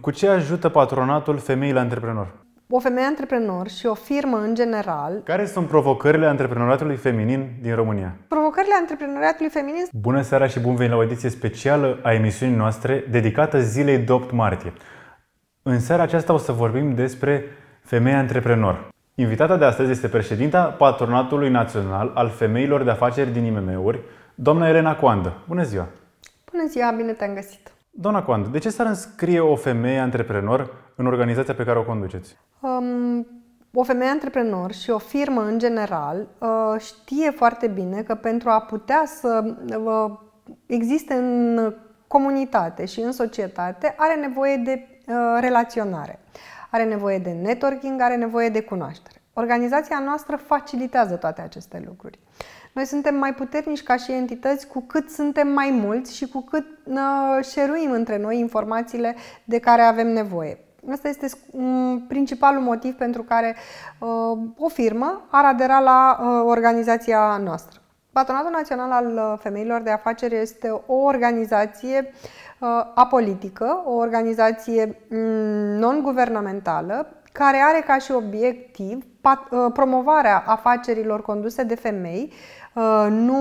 Cu ce ajută patronatul femeile antreprenor? O femeie antreprenor și o firmă în general. Care sunt provocările antreprenoriatului feminin din România? Provocările antreprenoriatului feminin. Bună seara și bun venit la o ediție specială a emisiunii noastre dedicată zilei de 8 martie. În seara aceasta o să vorbim despre femeia antreprenor. Invitata de astăzi este președinta Patronatului Național al Femeilor de Afaceri din IMM-uri, doamna Elena Coandă. Bună ziua! Bună ziua, bine te-am găsit! Doamna Coand, de ce s-ar înscrie o femeie antreprenor în organizația pe care o conduceți? Um, o femeie antreprenor și o firmă în general uh, știe foarte bine că pentru a putea să uh, existe în comunitate și în societate are nevoie de uh, relaționare, are nevoie de networking, are nevoie de cunoaștere. Organizația noastră facilitează toate aceste lucruri. Noi suntem mai puternici ca și entități cu cât suntem mai mulți și cu cât șeruim între noi informațiile de care avem nevoie. Asta este principalul motiv pentru care uh, o firmă ar adera la uh, organizația noastră. Patronatul Național al uh, Femeilor de Afaceri este o organizație apolitică, o organizație mm, non-guvernamentală care are ca și obiectiv Uh, promovarea afacerilor conduse de femei. Uh, nu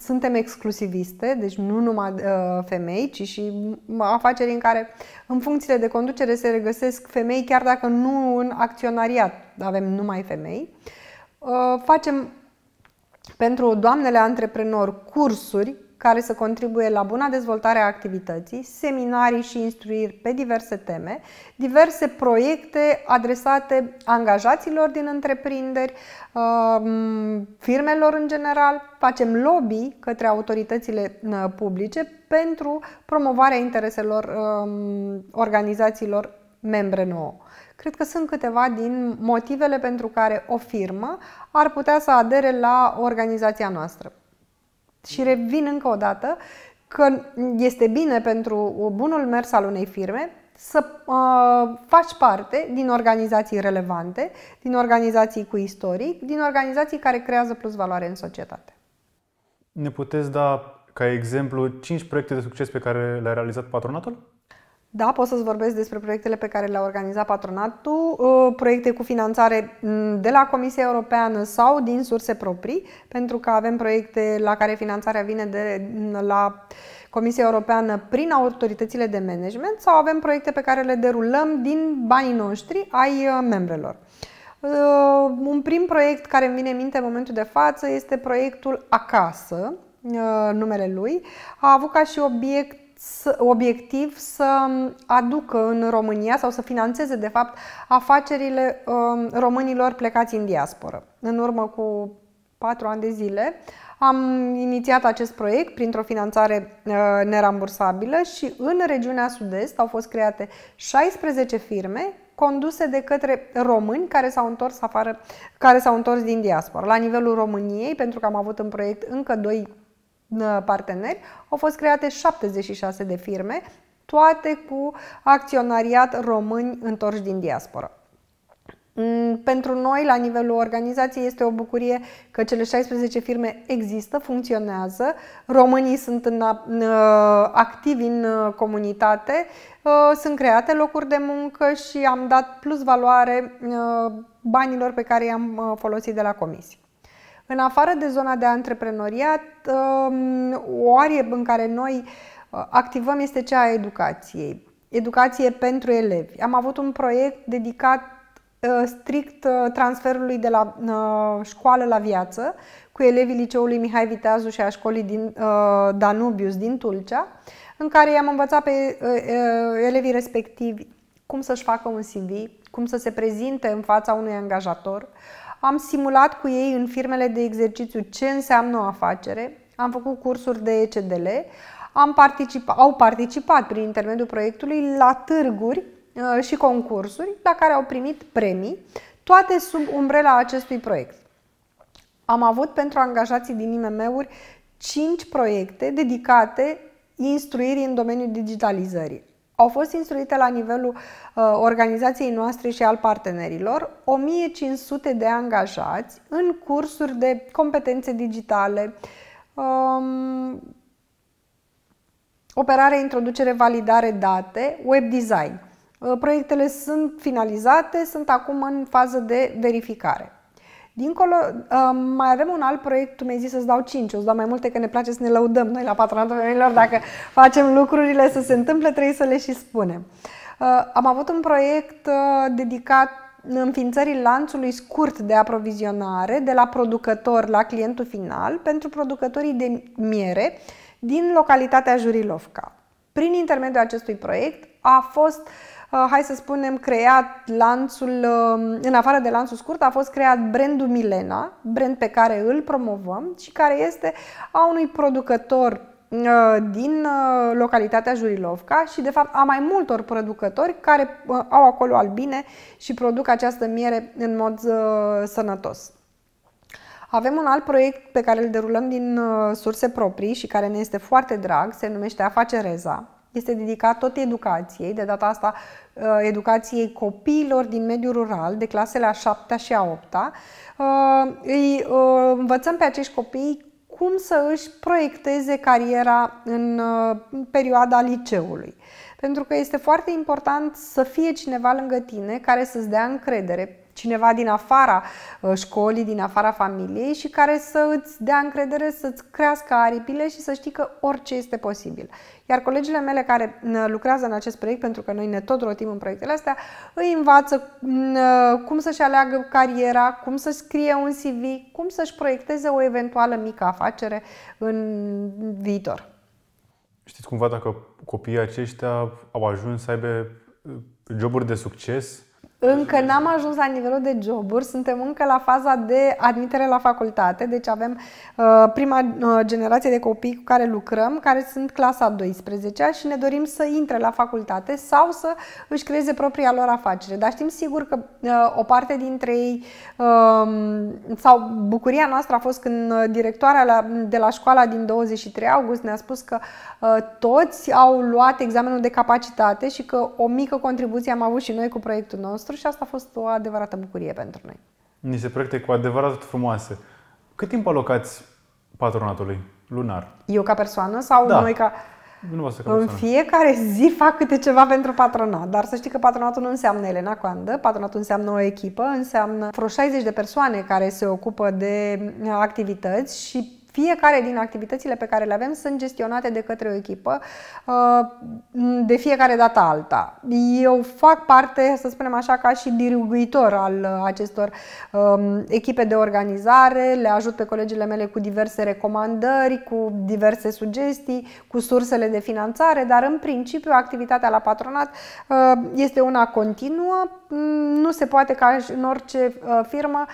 suntem exclusiviste, deci nu numai uh, femei, ci și afaceri în care în funcțiile de conducere se regăsesc femei, chiar dacă nu în acționariat avem numai femei. Facem pentru doamnele antreprenori cursuri care să contribuie la buna dezvoltare a activității, seminarii și instruiri pe diverse teme, diverse proiecte adresate angajaților din întreprinderi, uh, firmelor în general. Facem lobby către autoritățile uh, publice pentru promovarea intereselor um, organizațiilor membre nouă. Cred că sunt câteva din motivele pentru care o firmă ar putea să adere la organizația noastră. Și revin încă o dată că este bine pentru bunul mers al unei firme să uh, faci parte din organizații relevante, din organizații cu istoric, din organizații care creează plus valoare în societate. Ne puteți da ca exemplu 5 proiecte de succes pe care le-a realizat patronatul? Da, pot să-ți vorbesc despre proiectele pe care le-a organizat patronatul, uh, proiecte cu finanțare mm, de la Comisia Europeană sau din surse proprii, pentru că avem proiecte la care finanțarea vine de mm, la Comisia Europeană prin autoritățile de management sau avem proiecte pe care le derulăm din banii noștri ai uh, membrelor. Uh, un prim proiect care îmi vine în minte în momentul de față este proiectul Acasă, numele lui. A avut ca și obiect obiectiv să um, aducă în România sau să financeze, de fapt, afacerile um, românilor plecați în diasporă. În urmă cu patru ani de zile am inițiat acest proiect printr-o finanțare uh, nerambursabilă și în regiunea sud-est au fost create 16 firme conduse de către români care s-au întors afară, care s-au întors din diaspora. La nivelul României, pentru că am avut în proiect încă doi parteneri, au fost create 76 de firme, toate cu acționariat români întorși din diaspora. Mm, pentru noi, la nivelul organizației, este o bucurie că cele 16 firme există, funcționează, românii sunt în, uh, activi în uh, comunitate, uh, sunt create locuri de muncă și am dat plus valoare banilor pe care i-am folosit de la comisie. În afară de zona de antreprenoriat, um, o arie în care noi uh, activăm este cea a educației. Educație pentru elevi. Am avut un proiect dedicat uh, strict uh, transferului de la școală la viață cu elevii liceului Mihai Viteazu și a școlii din Danubius din Tulcea, în care i-am învățat pe elevii respectivi cum să-și facă un CV, cum să se prezinte în fața unui angajator, am simulat cu ei în firmele de exercițiu ce înseamnă o afacere, am făcut cursuri de ECDL, am participa, au participat prin intermediul proiectului la târguri uh, și concursuri la care au primit premii, toate sub umbrela acestui proiect. Am avut pentru angajații din IMM-uri 5 proiecte dedicate instruirii în domeniul digitalizării. Au fost instruite la nivelul uh, organizației noastre și al partenerilor 1500 de angajați în cursuri de competențe digitale, um, operare, introducere, validare, date, web design. Uh, proiectele sunt finalizate, sunt acum în fază de verificare. Dincolo, um, mai avem un alt proiect, tu mi-ai zis să-ți dau 5, o să dau mai multe că ne place să ne lăudăm noi la patronatul femeilor, dacă facem lucrurile să se întâmple, trebuie să le și spunem. Uh, am avut un proiect uh, dedicat înființării lanțului scurt de aprovizionare de la producător la clientul final pentru producătorii de miere din localitatea Jurilovca. Prin intermediul acestui proiect a fost uh, Uh, hai să spunem, creat lanțul, um, în afară de lanțul scurt, a fost creat brandul Milena, brand pe care îl promovăm și care este a unui producător uh, din uh, localitatea Jurilovca și de fapt a mai multor producători care au acolo albine și produc această miere în mod sănătos. Avem un alt proiect pe care îl derulăm din surse proprii și care ne este foarte drag, se numește Afacereza este dedicat tot educației, de data asta uh, educației copiilor din mediul rural, de clasele a 7 și a 8 -a. Uh, îi uh, învățăm pe acești copii cum să își proiecteze cariera în perioada liceului. Pentru că este foarte important să fie cineva lângă tine care să-ți dea încredere, cineva din afara uh, școlii, din afara familiei și care să îți dea încredere, să-ți crească aripile și să știi că orice este posibil. Iar colegile mele care uh, lucrează în acest proiect, pentru că noi ne tot rotim în proiectele astea, îi învață uh, cum să-și aleagă cariera, cum să scrie un CV, cum să-și proiecteze o eventuală mică afacere în viitor. Știți cumva dacă copiii aceștia au ajuns să aibă joburi de succes încă n-am ajuns la nivelul de joburi, suntem încă la faza de admitere la facultate, deci avem uh, prima uh, generație de copii cu care lucrăm, care sunt clasa 12 și ne dorim să intre la facultate sau să își creeze propria lor afacere. Dar știm sigur că uh, o parte dintre ei, uh, sau bucuria noastră a fost când uh, directoarea la, de la școala din 23 august ne-a spus că uh, toți au luat examenul de capacitate și că o mică contribuție am avut și noi cu proiectul nostru nostru și asta a fost o adevărată bucurie pentru noi. Niște proiecte cu adevărat frumoase. Cât timp alocați patronatului lunar? Eu ca persoană sau da. noi ca... Nu ca în fiecare zi fac câte ceva pentru patronat, dar să știi că patronatul nu înseamnă Elena Coandă, patronatul înseamnă o echipă, înseamnă vreo 60 de persoane care se ocupă de activități și fiecare din activitățile pe care le avem sunt gestionate de către o echipă uh, de fiecare dată alta. Eu fac parte, să spunem așa, ca și diriguitor al acestor um, echipe de organizare, le ajut pe colegile mele cu diverse recomandări, cu diverse sugestii, cu sursele de finanțare, dar în principiu activitatea la patronat uh, este una continuă, mm, nu se poate ca în orice uh, firmă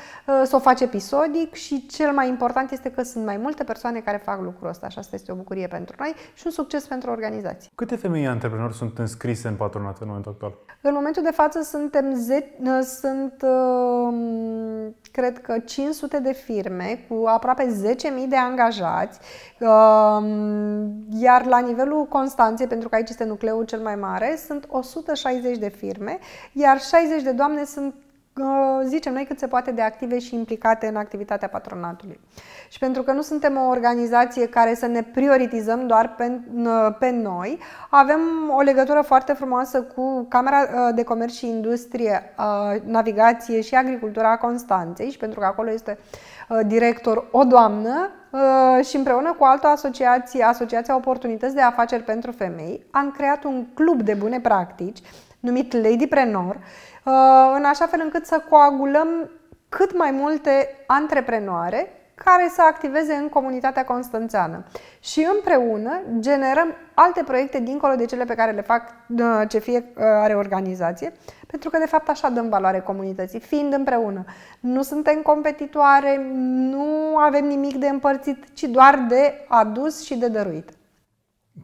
să o faci episodic și cel mai important este că sunt mai multe persoane care fac lucrul ăsta și asta este o bucurie pentru noi și un succes pentru organizație. Câte femei antreprenori sunt înscrise în patronat în momentul actual? În momentul de față suntem ze- sunt, um, cred că 500 de firme cu aproape 10.000 de angajați, um, iar la nivelul Constanței, pentru că aici este nucleul cel mai mare, sunt 160 de firme, iar 60 de doamne sunt Uh, zicem noi, cât se poate de active și implicate în activitatea patronatului. Și pentru că nu suntem o organizație care să ne prioritizăm doar pe, uh, pe noi, avem o legătură foarte frumoasă cu Camera uh, de Comerț și Industrie, Navigație și Agricultura a Constanței și pentru că acolo este director o doamnă și împreună cu altă asociație, Asociația Oportunități de Afaceri pentru Femei, am creat un club de bune practici numit Ladypreneur, uh, în așa fel încât să coagulăm cât mai multe antreprenoare care să activeze în comunitatea constanțeană. Și împreună generăm alte proiecte dincolo de cele pe care le fac uh, ce fie uh, are organizație, pentru că de fapt așa dăm valoare comunității, fiind împreună. Nu suntem competitoare, nu avem nimic de împărțit, ci doar de adus și de dăruit.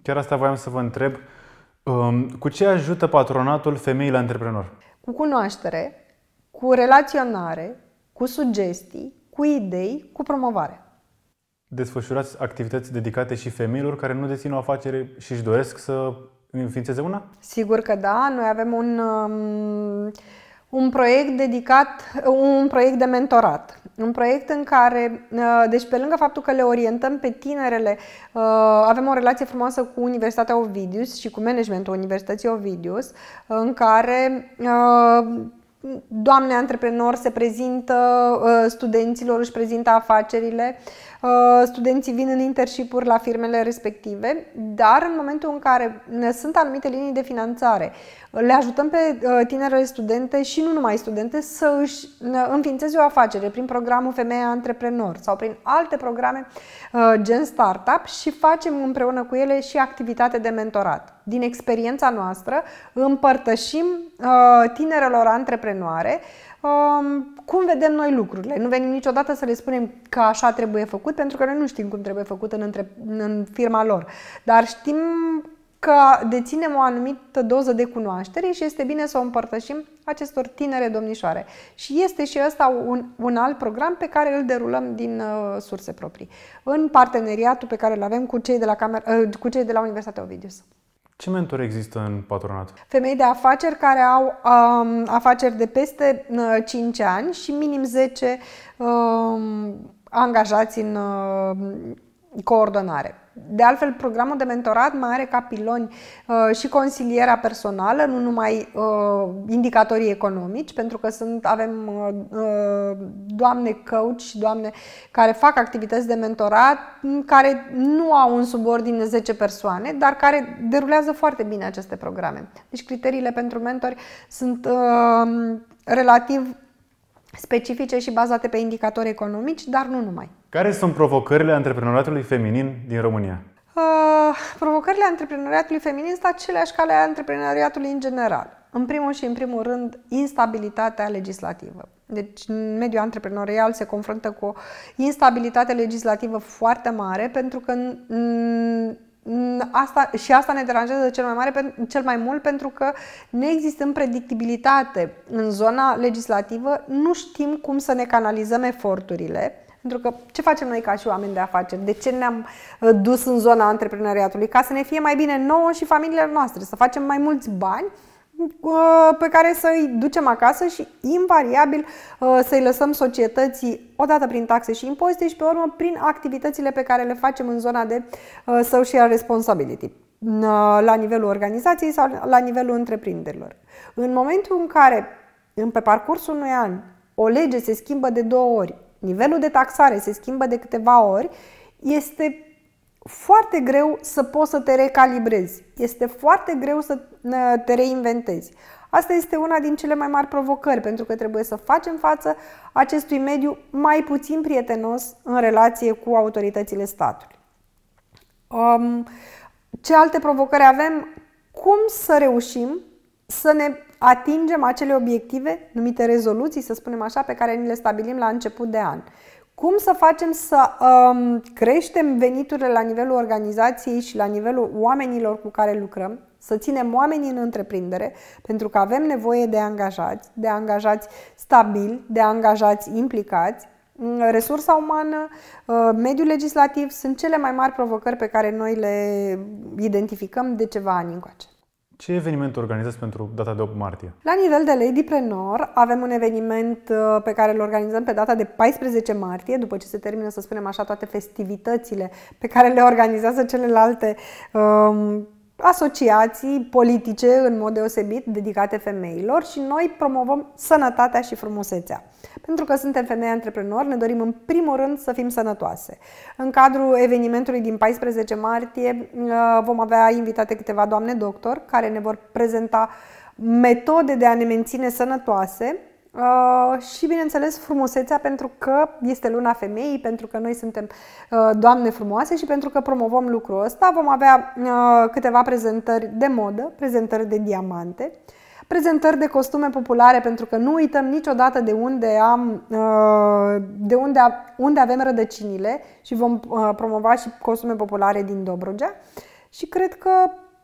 Chiar asta voiam să vă întreb. Um, cu ce ajută patronatul femeile antreprenor? Cu cunoaștere, cu relaționare, cu sugestii, cu idei, cu promovare. Desfășurați activități dedicate și femeilor care nu dețin o afacere și își doresc să înființeze una? Sigur că da. Noi avem un, um, un proiect dedicat, un proiect de mentorat un proiect în care, uh, deci pe lângă faptul că le orientăm pe tinerele, uh, avem o relație frumoasă cu Universitatea Ovidius și cu managementul Universității Ovidius, uh, în care doamne antreprenori se prezintă studenților, își prezintă afacerile, Uh, studenții vin în internship la firmele respective, dar în momentul în care ne sunt anumite linii de finanțare, le ajutăm pe uh, tinerele studente și nu numai studente să își înființeze o afacere prin programul Femeia Antreprenor sau prin alte programe uh, gen startup și facem împreună cu ele și activitate de mentorat. Din experiența noastră împărtășim tinerelor antreprenoare um, cum vedem noi lucrurile. Nu venim niciodată să le spunem că așa trebuie făcut, pentru că noi nu știm cum trebuie făcut în, între, în firma lor. Dar știm că deținem o anumită doză de cunoaștere și este bine să o împărtășim acestor tinere domnișoare. Și este și ăsta un, un alt program pe care îl derulăm din uh, surse proprii, în parteneriatul pe care îl avem cu cei de la, camera, uh, cu cei de la Universitatea Ovidius. Ce mentori există în patronat? Femei de afaceri care au um, afaceri de peste 5 uh, ani și minim 10 um, angajați în uh, coordonare. De altfel, programul de mentorat mai are ca piloni uh, și consilierea personală, nu numai uh, indicatorii economici, pentru că sunt, avem uh, uh doamne coach, și doamne care fac activități de mentorat, care nu au un subordine 10 persoane, dar care derulează foarte bine aceste programe. Deci criteriile pentru mentori sunt uh, relativ specifice și bazate pe indicatori economici, dar nu numai. Care sunt provocările antreprenoriatului feminin din România? Uh, provocările antreprenoriatului feminin sunt aceleași ca ale antreprenoriatului în general. În primul și în primul rând, instabilitatea legislativă. Deci, mediul antreprenorial se confruntă cu o instabilitate legislativă foarte mare pentru că Asta, și asta ne deranjează cel mai, mare, cel mai mult pentru că ne există predictibilitate în zona legislativă, nu știm cum să ne canalizăm eforturile. Pentru că ce facem noi ca și oameni de afaceri? De ce ne-am uh, dus în zona antreprenoriatului? Ca să ne fie mai bine nouă și familiile noastre, să facem mai mulți bani Uh, pe care să-i ducem acasă și invariabil uh, să-i lăsăm societății odată prin taxe și impozite și pe urmă prin activitățile pe care le facem în zona de uh, social responsibility la nivelul organizației sau la nivelul întreprinderilor. În momentul în care pe parcursul unui an o lege se schimbă de două ori, nivelul de taxare se schimbă de câteva ori, este foarte greu să poți să te recalibrezi. Este foarte greu să te reinventezi. Asta este una din cele mai mari provocări, pentru că trebuie să facem față acestui mediu mai puțin prietenos în relație cu autoritățile statului. Um, ce alte provocări avem? Cum să reușim să ne atingem acele obiective, numite rezoluții, să spunem așa, pe care ni le stabilim la început de an. Cum să facem să um, creștem veniturile la nivelul organizației și la nivelul oamenilor cu care lucrăm, să ținem oamenii în întreprindere, pentru că avem nevoie de angajați, de angajați stabili, de angajați implicați. Mm, resursa umană, uh, mediul legislativ sunt cele mai mari provocări pe care noi le identificăm de ceva ani încoace. Ce eveniment organizați pentru data de 8 martie? La nivel de prenor avem un eveniment uh, pe care îl organizăm pe data de 14 martie, după ce se termină, să spunem așa, toate festivitățile pe care le organizează celelalte um, asociații politice în mod deosebit dedicate femeilor și noi promovăm sănătatea și frumusețea. Pentru că suntem femei antreprenori, ne dorim în primul rând să fim sănătoase. În cadrul evenimentului din 14 martie uh, vom avea invitate câteva doamne doctor care ne vor prezenta metode de a ne menține sănătoase Uh, și, bineînțeles, frumusețea pentru că este luna femeii, pentru că noi suntem uh, doamne frumoase și pentru că promovăm lucrul ăsta. Vom avea uh, câteva prezentări de modă, prezentări de diamante, prezentări de costume populare, pentru că nu uităm niciodată de unde, am, uh, de unde, a, unde avem rădăcinile și vom uh, promova și costume populare din Dobrogea. Și cred că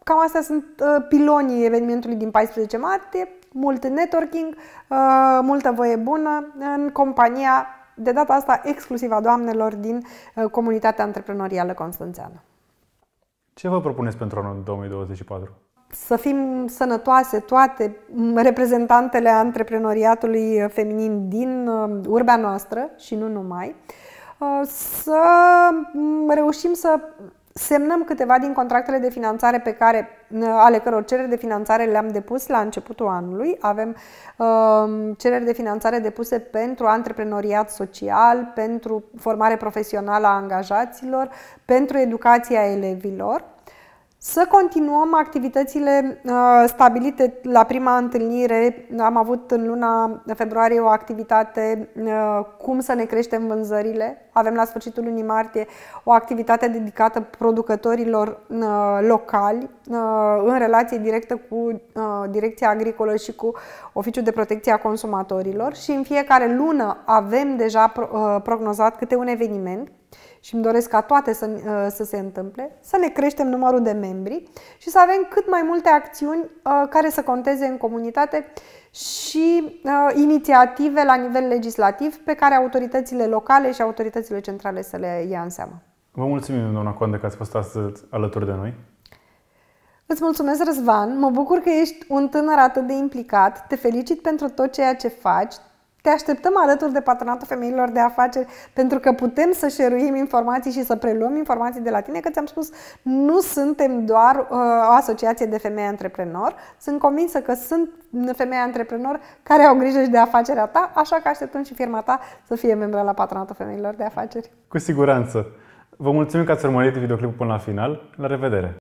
cam astea sunt uh, pilonii evenimentului din 14 martie mult networking, uh, multă voie bună în compania, de data asta exclusiv a doamnelor din uh, comunitatea antreprenorială constanțeană. Ce vă propuneți pentru anul 2024? Să fim sănătoase toate mm, reprezentantele antreprenoriatului feminin din uh, urbea noastră și nu numai, să mm, reușim să semnăm câteva din contractele de finanțare pe care, ale căror cereri de finanțare le-am depus la începutul anului. Avem uh, cereri de finanțare depuse pentru antreprenoriat social, pentru formare profesională a angajaților, pentru educația elevilor. Să continuăm activitățile uh, stabilite la prima întâlnire. Am avut în luna februarie o activitate uh, cum să ne creștem vânzările. Avem la sfârșitul lunii martie o activitate dedicată producătorilor uh, locali în relație directă cu Direcția Agricolă și cu Oficiul de Protecție a Consumatorilor și în fiecare lună avem deja prognozat câte un eveniment și îmi doresc ca toate să, uh, să se întâmple, să ne creștem numărul de membri și să avem cât mai multe acțiuni uh, care să conteze în comunitate și uh, inițiative la nivel legislativ pe care autoritățile locale și autoritățile centrale să le ia în seamă. Vă mulțumim, doamna Conde, că ați fost astăzi alături de noi. Îți mulțumesc, Răzvan. Mă bucur că ești un tânăr atât de implicat. Te felicit pentru tot ceea ce faci. Te așteptăm alături de Patronatul Femeilor de Afaceri pentru că putem să șeruim informații și să preluăm informații de la tine, că ți-am spus, nu suntem doar uh, o asociație de femei antreprenor, sunt convinsă că sunt femei antreprenori care au grijă și de afacerea ta, așa că așteptăm și firma ta să fie membra la Patronatul Femeilor de Afaceri. Cu siguranță! Vă mulțumim că ați urmărit videoclipul până la final. La revedere!